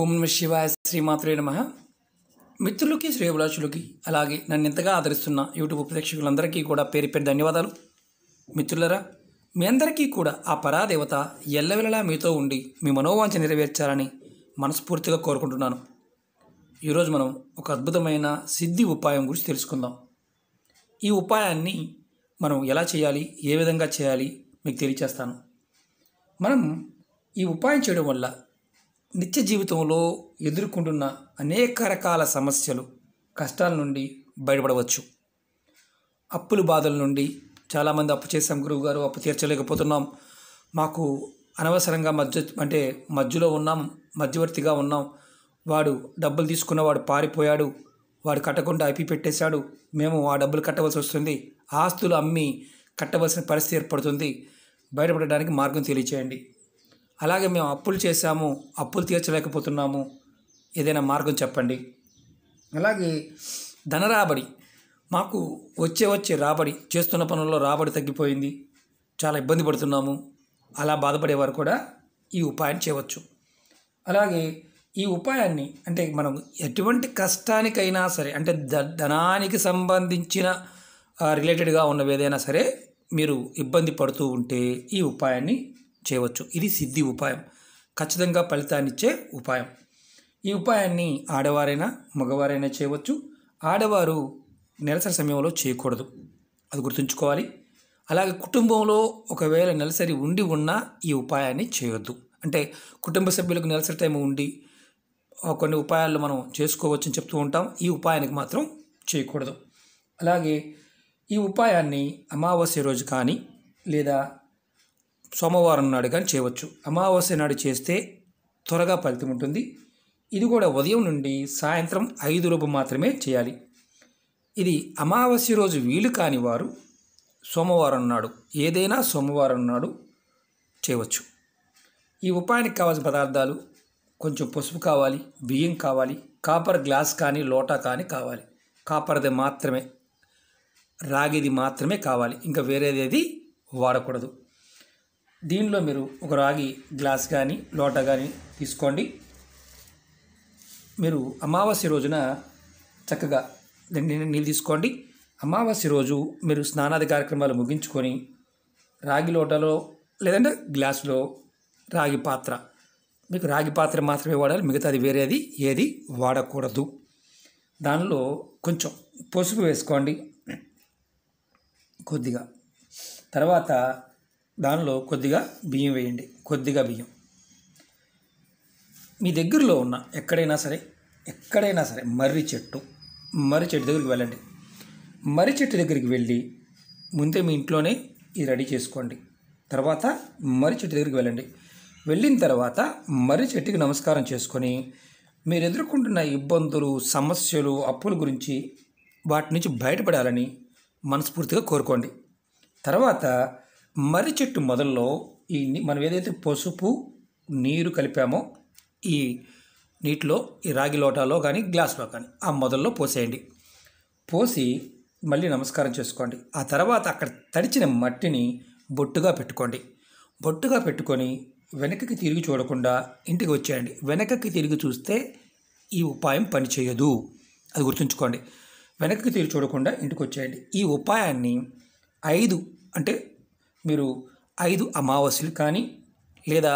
ఓం నమ శివాయ శ్రీమాత్రే నమ మిత్రులకి శ్రేయభిలాషులకి అలాగే నన్ను ఇంతగా ఆదరిస్తున్న యూట్యూబ్ ప్రేక్షకులందరికీ కూడా పేరు పేరు ధన్యవాదాలు మిత్రులరా మీ అందరికీ కూడా ఆ పరాదేవత ఎల్లవెల్లలా మీతో ఉండి మీ మనోవాంఛ నెరవేర్చాలని మనస్ఫూర్తిగా కోరుకుంటున్నాను ఈరోజు మనం ఒక అద్భుతమైన సిద్ధి ఉపాయం గురించి తెలుసుకుందాం ఈ ఉపాయాన్ని మనం ఎలా చేయాలి ఏ విధంగా చేయాలి మీకు తెలియచేస్తాను మనం ఈ ఉపాయం చేయడం వల్ల నిత్య జీవితంలో ఎదుర్కొంటున్న అనేక రకాల సమస్యలు కష్టాల నుండి బయటపడవచ్చు అప్పుల బాధల నుండి చాలామంది అప్పు చేసాం గురువుగారు అప్పు తీర్చలేకపోతున్నాం మాకు అనవసరంగా మధ్య అంటే మధ్యలో ఉన్నాం మధ్యవర్తిగా ఉన్నాం వాడు డబ్బులు తీసుకున్నవాడు పారిపోయాడు వాడు కట్టకుండా ఐపీ పెట్టేశాడు మేము ఆ డబ్బులు కట్టవలసి వస్తుంది ఆస్తులు అమ్మి కట్టవలసిన పరిస్థితి ఏర్పడుతుంది బయటపడడానికి మార్గం తెలియచేయండి అలాగే మేము అప్పులు చేశాము అప్పులు తీర్చలేకపోతున్నాము ఏదైనా మార్గం చెప్పండి అలాగే ధన రాబడి మాకు వచ్చే వచ్చే రాబడి చేస్తున్న పనుల్లో రాబడి తగ్గిపోయింది చాలా ఇబ్బంది పడుతున్నాము అలా బాధపడేవారు కూడా ఈ ఉపాయం చేయవచ్చు అలాగే ఈ ఉపాయాన్ని అంటే మనం ఎటువంటి కష్టానికైనా సరే అంటే ధనానికి సంబంధించిన రిలేటెడ్గా ఉన్నవి ఏదైనా సరే మీరు ఇబ్బంది పడుతూ ఉంటే ఈ ఉపాయాన్ని చేయవచ్చు ఇది సిద్ధి ఉపాయం ఖచ్చితంగా ఫలితాన్నిచ్చే ఉపాయం ఈ ఉపాయాన్ని ఆడవారైనా మగవారైనా చేయవచ్చు ఆడవారు నెలసరి సమయంలో చేయకూడదు అది గుర్తుంచుకోవాలి అలాగే కుటుంబంలో ఒకవేళ నెలసరి ఉండి ఉన్నా ఈ ఉపాయాన్ని చేయొద్దు అంటే కుటుంబ సభ్యులకు నెలసరి టైం ఉండి కొన్ని ఉపాయాలు మనం చేసుకోవచ్చని చెప్తూ ఉంటాం ఈ ఉపాయానికి మాత్రం చేయకూడదు అలాగే ఈ ఉపాయాన్ని అమావాస్య రోజు కానీ లేదా సోమవారం నాడు కానీ చేయవచ్చు అమావాస్య నాడు చేస్తే త్వరగా ఫలితం ఉంటుంది ఇది కూడా ఉదయం నుండి సాయంత్రం ఐదు రోజు మాత్రమే చేయాలి ఇది అమావాస్య రోజు వీలు కాని వారు సోమవారం నాడు ఏదైనా సోమవారం నాడు చేయవచ్చు ఈ ఉపాయానికి కావాల్సిన పదార్థాలు కొంచెం పసుపు కావాలి బియ్యం కావాలి కాపర్ గ్లాస్ కానీ లోటా కానీ కావాలి కాపర్ది మాత్రమే రాగిది మాత్రమే కావాలి ఇంకా వేరేది వాడకూడదు దీనిలో మీరు ఒక రాగి గ్లాస్ కానీ లోట కానీ తీసుకోండి మీరు అమావాస్య రోజున చక్కగా నీళ్ళు తీసుకోండి అమావాస్య రోజు మీరు స్నానాది కార్యక్రమాలు ముగించుకొని రాగి లోటలో లేదంటే గ్లాసులో రాగి పాత్ర మీకు రాగి పాత్ర మాత్రమే వాడాలి మిగతాది వేరేది ఏది వాడకూడదు దానిలో కొంచెం పసుపు వేసుకోండి కొద్దిగా తర్వాత దానిలో కొద్దిగా బియ్యం వేయండి కొద్దిగా బియ్యం మీ దగ్గరలో ఉన్న ఎక్కడైనా సరే ఎక్కడైనా సరే మర్రి చెట్టు మర్రి చెట్టు దగ్గరికి వెళ్ళండి మర్రి చెట్టు దగ్గరికి వెళ్ళి ముందే మీ ఇంట్లోనే ఇది రెడీ చేసుకోండి తర్వాత మర్రి చెట్టు దగ్గరికి వెళ్ళండి వెళ్ళిన తర్వాత మర్రి చెట్టుకి నమస్కారం చేసుకొని మీరు ఎదుర్కొంటున్న ఇబ్బందులు సమస్యలు అప్పుల గురించి వాటి నుంచి బయటపడాలని మనస్ఫూర్తిగా కోరుకోండి తర్వాత మర్రి చెట్టు మొదల్లో ఈ మనం ఏదైతే పసుపు నీరు కలిపామో ఈ నీటిలో ఈ రాగి లోటాలో కానీ గ్లాస్లో కానీ ఆ మొదల్లో పోసేయండి పోసి మళ్ళీ నమస్కారం చేసుకోండి ఆ తర్వాత అక్కడ తడిచిన మట్టిని బొట్టుగా పెట్టుకోండి బొట్టుగా పెట్టుకొని వెనకకి తిరిగి చూడకుండా ఇంటికి వచ్చేయండి వెనకకి తిరిగి చూస్తే ఈ ఉపాయం పనిచేయదు అది గుర్తుంచుకోండి వెనకకి తిరిగి చూడకుండా ఇంటికి వచ్చేయండి ఈ ఉపాయాన్ని ఐదు అంటే మీరు ఐదు అమావాస్యలు కానీ లేదా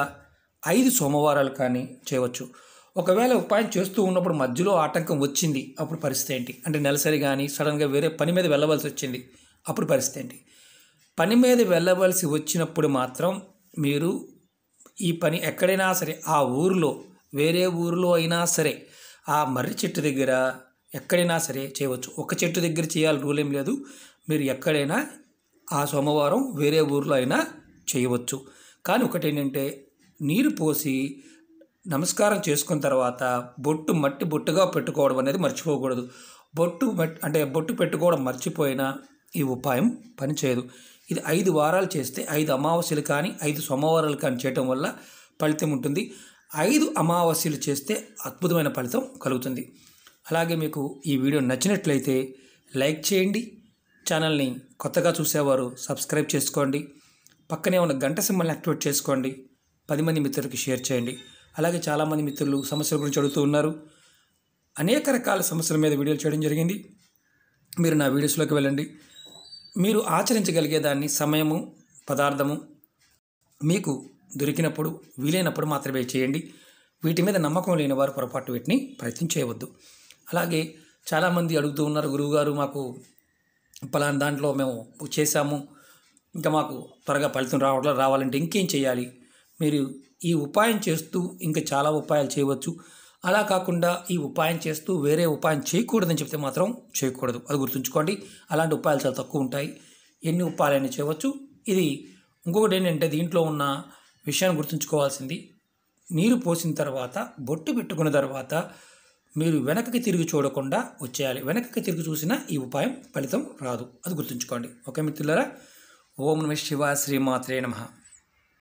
ఐదు సోమవారాలు కానీ చేయవచ్చు ఒకవేళ ఉపాయం చేస్తూ ఉన్నప్పుడు మధ్యలో ఆటంకం వచ్చింది అప్పుడు పరిస్థితి ఏంటి అంటే నెలసరి కానీ సడన్గా వేరే పని మీద వెళ్ళవలసి వచ్చింది అప్పుడు పరిస్థితి ఏంటి పని మీద వెళ్ళవలసి వచ్చినప్పుడు మాత్రం మీరు ఈ పని ఎక్కడైనా సరే ఆ ఊరిలో వేరే ఊరిలో అయినా సరే ఆ మర్రి చెట్టు దగ్గర ఎక్కడైనా సరే చేయవచ్చు ఒక చెట్టు దగ్గర చేయాలి రూల్ ఏం లేదు మీరు ఎక్కడైనా ఆ సోమవారం వేరే ఊర్లో అయినా చేయవచ్చు కానీ ఒకటేంటంటే నీరు పోసి నమస్కారం చేసుకున్న తర్వాత బొట్టు మట్టి బొట్టుగా పెట్టుకోవడం అనేది మర్చిపోకూడదు బొట్టు అంటే బొట్టు పెట్టుకోవడం మర్చిపోయినా ఈ ఉపాయం పనిచేయదు ఇది ఐదు వారాలు చేస్తే ఐదు అమావాస్యలు కానీ ఐదు సోమవారాలు కానీ చేయటం వల్ల ఫలితం ఉంటుంది ఐదు అమావాస్యలు చేస్తే అద్భుతమైన ఫలితం కలుగుతుంది అలాగే మీకు ఈ వీడియో నచ్చినట్లయితే లైక్ చేయండి ఛానల్ని కొత్తగా చూసేవారు సబ్స్క్రైబ్ చేసుకోండి పక్కనే ఉన్న గంట సింబల్ని యాక్టివేట్ చేసుకోండి పది మంది మిత్రులకి షేర్ చేయండి అలాగే చాలామంది మిత్రులు సమస్యల గురించి అడుగుతూ ఉన్నారు అనేక రకాల సమస్యల మీద వీడియోలు చేయడం జరిగింది మీరు నా వీడియోస్లోకి వెళ్ళండి మీరు ఆచరించగలిగే దాన్ని సమయము పదార్థము మీకు దొరికినప్పుడు వీలైనప్పుడు మాత్రమే చేయండి వీటి మీద నమ్మకం లేని వారు పొరపాటు వీటిని ప్రయత్నం చేయవద్దు అలాగే చాలామంది అడుగుతూ ఉన్నారు గురువుగారు మాకు పలానా దాంట్లో మేము చేశాము ఇంకా మాకు త్వరగా ఫలితం రావడం రావాలంటే ఇంకేం చేయాలి మీరు ఈ ఉపాయం చేస్తూ ఇంకా చాలా ఉపాయాలు చేయవచ్చు అలా కాకుండా ఈ ఉపాయం చేస్తూ వేరే ఉపాయం చేయకూడదని చెప్తే మాత్రం చేయకూడదు అది గుర్తుంచుకోండి అలాంటి ఉపాయాలు చాలా తక్కువ ఉంటాయి ఎన్ని ఉపాయాలైనా చేయవచ్చు ఇది ఇంకొకటి ఏంటంటే దీంట్లో ఉన్న విషయాన్ని గుర్తుంచుకోవాల్సింది నీరు పోసిన తర్వాత బొట్టు పెట్టుకున్న తర్వాత మీరు వెనక్కి తిరిగి చూడకుండా వచ్చేయాలి వెనక్కి తిరిగి చూసినా ఈ ఉపాయం ఫలితం రాదు అది గుర్తుంచుకోండి ఓకే మిత్రులారా ఓం నమ శివ శ్రీమాత్రే నమ